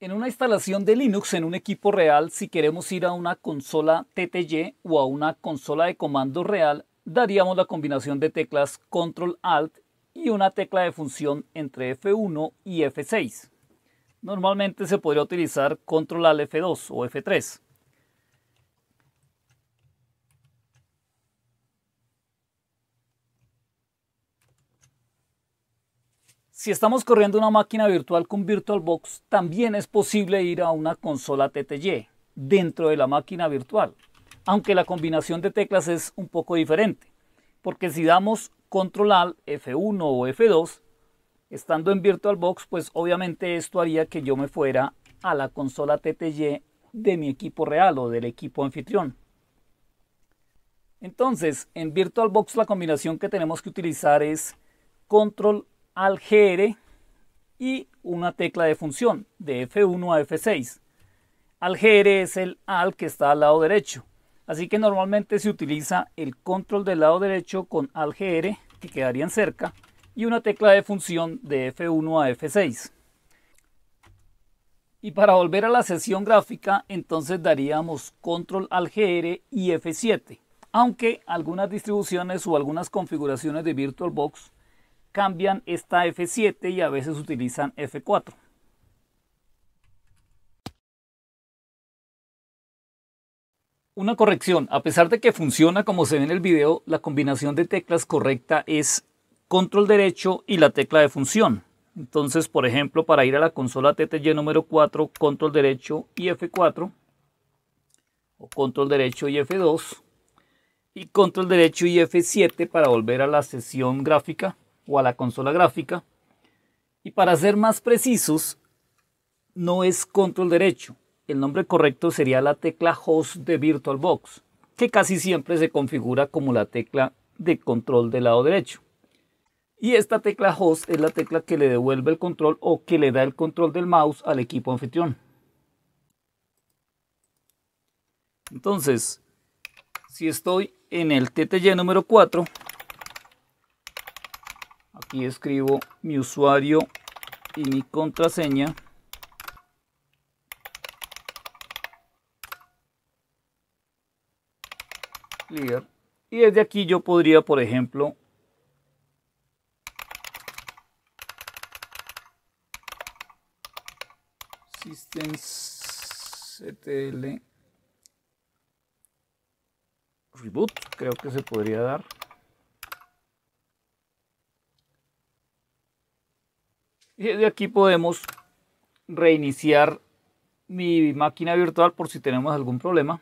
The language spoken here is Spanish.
En una instalación de Linux en un equipo real, si queremos ir a una consola TTY o a una consola de comando real, daríamos la combinación de teclas Control Alt y una tecla de función entre F1 y F6. Normalmente se podría utilizar Control Alt F2 o F3. Si estamos corriendo una máquina virtual con VirtualBox, también es posible ir a una consola TTY dentro de la máquina virtual, aunque la combinación de teclas es un poco diferente, porque si damos Control AL F1 o F2, estando en VirtualBox, pues obviamente esto haría que yo me fuera a la consola TTY de mi equipo real o del equipo anfitrión. Entonces, en VirtualBox la combinación que tenemos que utilizar es Control al y una tecla de función de F1 a F6. Al es el AL que está al lado derecho. Así que normalmente se utiliza el control del lado derecho con AL que quedarían cerca, y una tecla de función de F1 a F6. Y para volver a la sesión gráfica, entonces daríamos control al y F7. Aunque algunas distribuciones o algunas configuraciones de VirtualBox cambian esta F7 y a veces utilizan F4. Una corrección, a pesar de que funciona como se ve en el video, la combinación de teclas correcta es control derecho y la tecla de función. Entonces, por ejemplo, para ir a la consola TTY número 4, control derecho y F4, o control derecho y F2, y control derecho y F7 para volver a la sesión gráfica, o a la consola gráfica. Y para ser más precisos, no es control derecho. El nombre correcto sería la tecla host de VirtualBox, que casi siempre se configura como la tecla de control del lado derecho. Y esta tecla host es la tecla que le devuelve el control o que le da el control del mouse al equipo anfitrión. Entonces, si estoy en el TTY número 4, y escribo mi usuario y mi contraseña y desde aquí yo podría por ejemplo systemctl reboot creo que se podría dar Desde aquí podemos reiniciar mi máquina virtual por si tenemos algún problema.